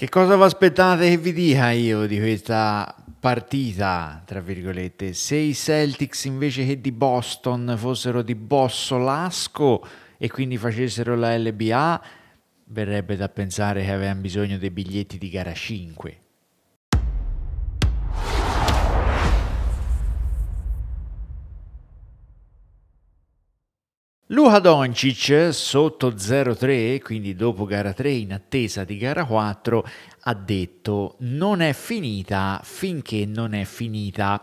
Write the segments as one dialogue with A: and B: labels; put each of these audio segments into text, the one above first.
A: Che cosa vi aspettate che vi dica io di questa partita, tra virgolette? Se i Celtics invece che di Boston fossero di Bosso Lasco e quindi facessero la LBA, verrebbe da pensare che avevano bisogno dei biglietti di gara 5. Luca Doncic sotto 0-3, quindi dopo gara 3 in attesa di gara 4, ha detto non è finita finché non è finita,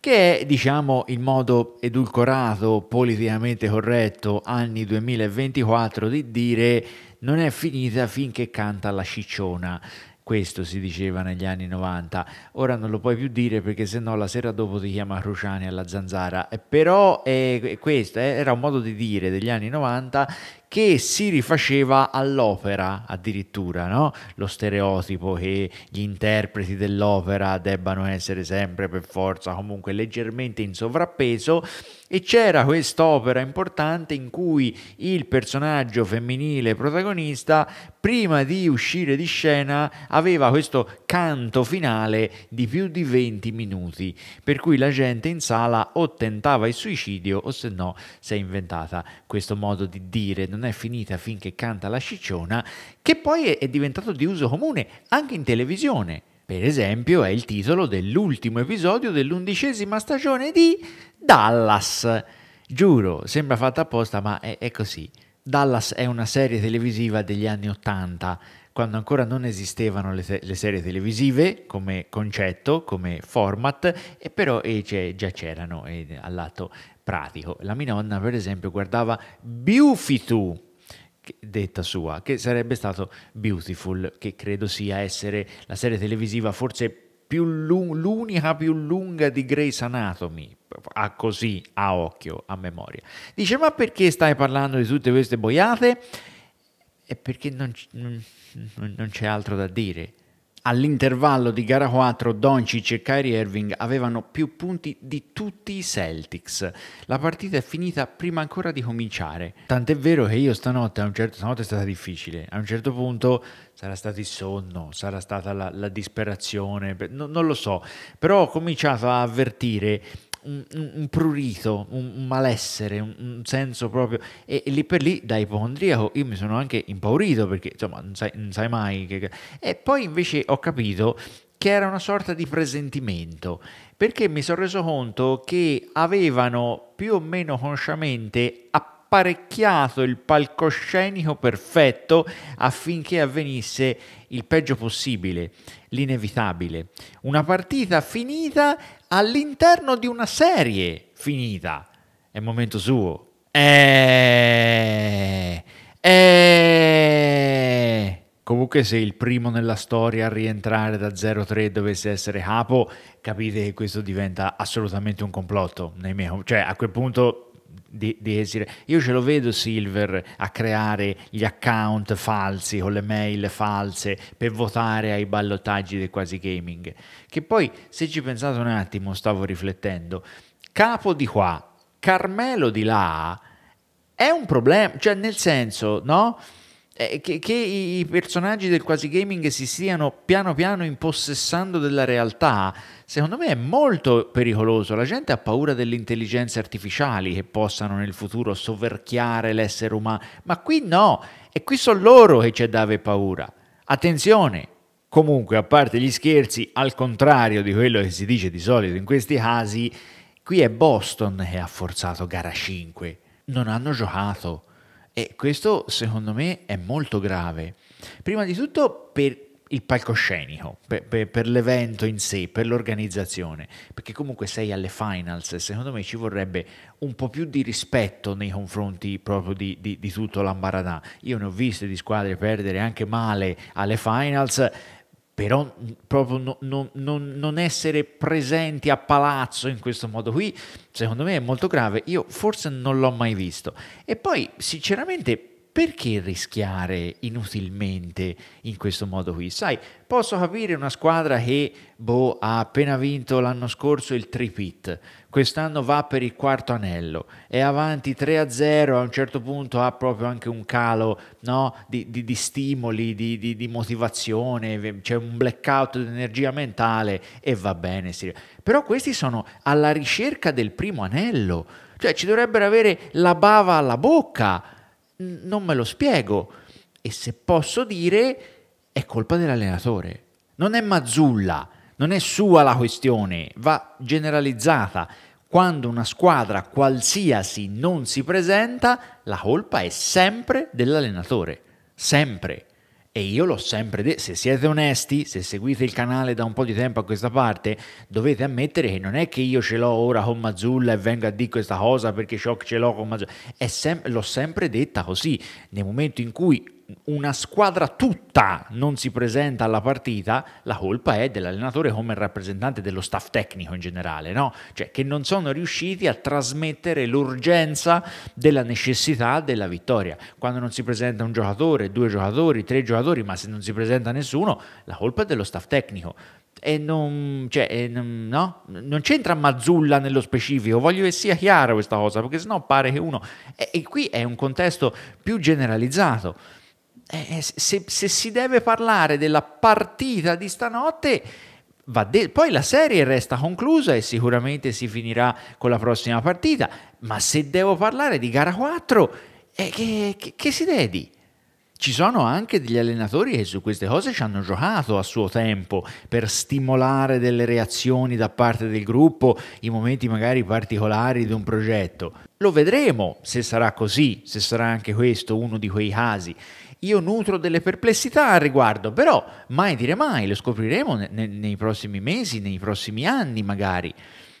A: che è diciamo il modo edulcorato, politicamente corretto, anni 2024 di dire non è finita finché canta la cicciona. Questo si diceva negli anni 90. Ora non lo puoi più dire perché se no la sera dopo ti chiama Cruciani alla zanzara. Eh, però eh, questo eh, era un modo di dire degli anni 90 che si rifaceva all'opera addirittura, no? lo stereotipo che gli interpreti dell'opera debbano essere sempre per forza comunque leggermente in sovrappeso e c'era quest'opera importante in cui il personaggio femminile protagonista, prima di uscire di scena, aveva questo canto finale di più di 20 minuti, per cui la gente in sala o tentava il suicidio o se no si è inventata questo modo di dire, non è finita finché canta la cicciona, che poi è diventato di uso comune anche in televisione. Per esempio è il titolo dell'ultimo episodio dell'undicesima stagione di Dallas. Giuro, sembra fatta apposta, ma è, è così. Dallas è una serie televisiva degli anni Ottanta, quando ancora non esistevano le, te- le, serie televisive come concetto, come format, e però e già c'erano e, lato pratico. La mia nonna, per esempio, guardava Beauty detta sua, che sarebbe stato Beautiful, che credo sia essere la serie televisiva forse più lung- l'unica più lunga di Grey's Anatomy, a così, a occhio, a memoria. Dice, ma perché stai parlando di tutte queste boiate? E perché non, c- non c'è altro da dire. All'intervallo di gara 4 Doncic e Kyrie Irving avevano più punti di tutti i Celtics. La partita è finita prima ancora di cominciare. Tant'è vero che io stanotte, a un certo, stanotte è stata difficile, a un certo punto sarà stato il sonno, sarà stata la, la disperazione, no, non lo so, però ho cominciato a avvertire un, un prurito, un, un malessere, un, un, senso proprio. E, e, lì per lì, da ipocondriaco, io mi sono anche impaurito perché insomma non sai, non sai mai. Che... E poi invece ho capito che era una sorta di presentimento, perché mi sono reso conto che avevano più o meno consciamente apparecchiato il palcoscenico perfetto affinché avvenisse il peggio possibile, l'inevitabile. Una partita finita all'interno di una serie finita. È il momento suo. Eh, eh. Comunque se il primo nella storia a rientrare da 0-3 dovesse essere capo, capite che questo diventa assolutamente un complotto. Miei... Cioè a quel punto di, di, esile. Io ce lo vedo Silver a creare gli account falsi con le mail false per votare ai ballottaggi del quasi gaming. Che poi, se ci pensate un attimo, stavo riflettendo, capo di qua, Carmelo di là, è un problema, cioè nel senso, no? Eh, che, che, i personaggi del quasi gaming si stiano piano piano impossessando della realtà, secondo me è molto pericoloso. La gente ha paura delle intelligenze artificiali che possano nel futuro soverchiare l'essere umano, ma qui no, e qui sono loro che ci da paura. Attenzione, Comunque, a parte gli scherzi, al contrario di quello che si dice di solito in questi casi, qui è Boston che ha forzato gara 5. Non hanno giocato. E questo secondo me è molto grave. Prima di tutto per il palcoscenico, per, per, per l'evento in sé, per l'organizzazione, perché comunque sei alle finals, secondo me ci vorrebbe un po' più di rispetto nei confronti proprio di, di, di tutto l'ambaradà. Io ne ho viste di squadre perdere anche male alle finals però proprio no, no, non, non essere presenti a palazzo in questo modo qui, secondo me è molto grave, io forse non l'ho mai visto. E poi sinceramente perché rischiare inutilmente in questo modo qui? Sai, posso capire una squadra che boh, ha appena vinto l'anno scorso il tripit, quest'anno va per il quarto anello, è avanti 3-0, a un certo punto ha proprio anche un calo no? di, di, di, stimoli, di, di motivazione, c'è un blackout di energia mentale e va bene. Però questi sono alla ricerca del primo anello, cioè ci dovrebbero avere la bava alla bocca non me lo spiego. E se posso dire, è colpa dell'allenatore. Non è Mazzulla, non è sua la questione, va generalizzata. Quando una squadra qualsiasi non si presenta, la colpa è sempre dell'allenatore. Sempre. E io l'ho sempre detto, se siete onesti, se seguite il canale da un po' di tempo a questa parte, dovete ammettere che non è che io ce l'ho ora con Mazzulla e vengo a dire questa cosa perché ciò che ce l'ho con Mazzulla, sem- l'ho sempre detta così, nel momento in cui una squadra tutta non si presenta alla partita, la colpa è dell'allenatore come rappresentante dello staff tecnico in generale, no? cioè che non sono riusciti a trasmettere l'urgenza della necessità della vittoria. Quando non si presenta un giocatore, due giocatori, tre giocatori, ma se non si presenta nessuno, la colpa è dello staff tecnico. E non, cioè, e non, no? non c'entra Mazzulla nello specifico, voglio che sia chiara questa cosa, perché sennò pare che uno... e, e qui è un contesto più generalizzato eh, eh se, se, si deve parlare della partita di stanotte, de poi la serie resta conclusa e sicuramente si finirà con la prossima partita, ma se devo parlare di gara 4, eh, che, che, che si dedi? Ci sono anche degli allenatori che su queste cose ci hanno giocato a suo tempo per stimolare delle reazioni da parte del gruppo, i momenti magari particolari di un progetto. Lo vedremo se sarà così, se sarà anche questo uno di quei casi. Io nutro delle perplessità al riguardo, però mai dire mai, lo scopriremo ne, nei prossimi mesi, nei prossimi anni magari.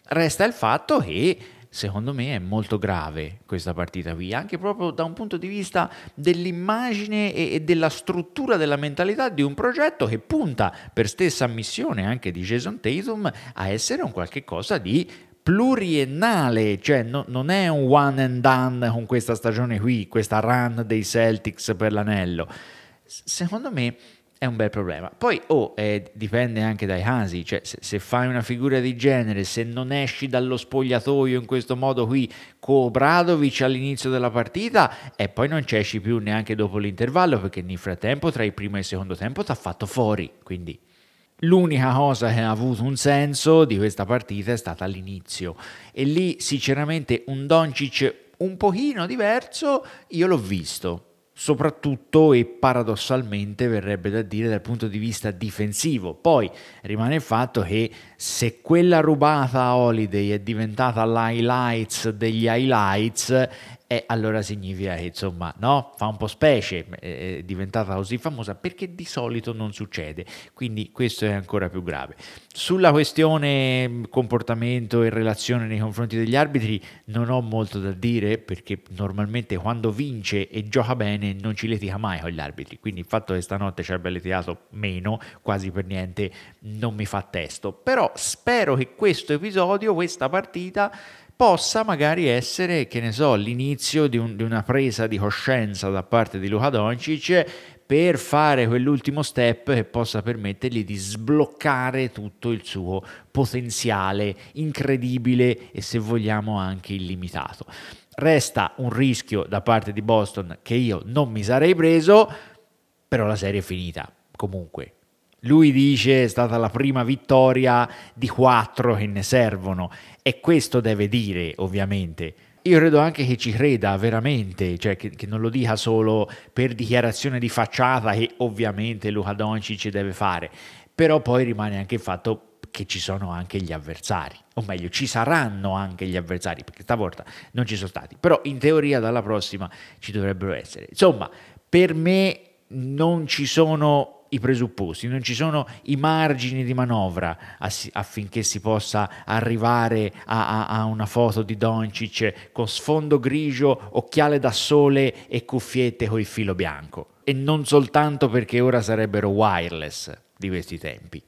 A: Resta il fatto che secondo me è molto grave questa partita qui, anche proprio da un punto di vista dell'immagine e, della struttura della mentalità di un progetto che punta per stessa missione anche di Jason Tatum a essere un qualche cosa di pluriennale, cioè no, non è un one and done con questa stagione qui, questa run dei Celtics per l'anello. secondo me è un bel problema. Poi, oh, eh, dipende anche dai casi, cioè se, se, fai una figura di genere, se non esci dallo spogliatoio in questo modo qui, Cobradovic all'inizio della partita e poi non ci esci più neanche dopo l'intervallo perché nel frattempo tra il primo e il secondo tempo ti ha fatto fuori, quindi... L'unica cosa che ha avuto un senso di questa partita è stata l'inizio e lì sinceramente un Doncic un pochino diverso io l'ho visto, soprattutto e paradossalmente verrebbe da dire dal punto di vista difensivo. Poi rimane il fatto che se quella rubata a Holiday è diventata l'highlights degli highlights e allora significa che insomma no, fa un po' specie, è diventata così famosa perché di solito non succede, quindi questo è ancora più grave. Sulla questione comportamento e relazione nei confronti degli arbitri non ho molto da dire perché normalmente quando vince e gioca bene non ci litiga mai con gli arbitri, quindi il fatto che stanotte ci abbia litigato meno, quasi per niente, non mi fa testo, però spero che questo episodio, questa partita possa magari essere, che ne so, l'inizio di, un, di una presa di coscienza da parte di Luka Doncic per fare quell'ultimo step che possa permettergli di sbloccare tutto il suo potenziale incredibile e se vogliamo anche illimitato. Resta un rischio da parte di Boston che io non mi sarei preso, però la serie è finita comunque lui dice è stata la prima vittoria di quattro che ne servono e questo deve dire ovviamente. Io credo anche che ci creda veramente, cioè che, che non lo dica solo per dichiarazione di facciata che ovviamente Luca Doncic deve fare, però poi rimane anche il fatto che ci sono anche gli avversari, o meglio ci saranno anche gli avversari, perché stavolta non ci sono stati, però in teoria dalla prossima ci dovrebbero essere. Insomma, per me non ci sono i presupposti, non ci sono i margini di manovra affinché si possa arrivare a, a, a una foto di Doncic con sfondo grigio, occhiale da sole e cuffiette con il filo bianco. E non soltanto perché ora sarebbero wireless di questi tempi.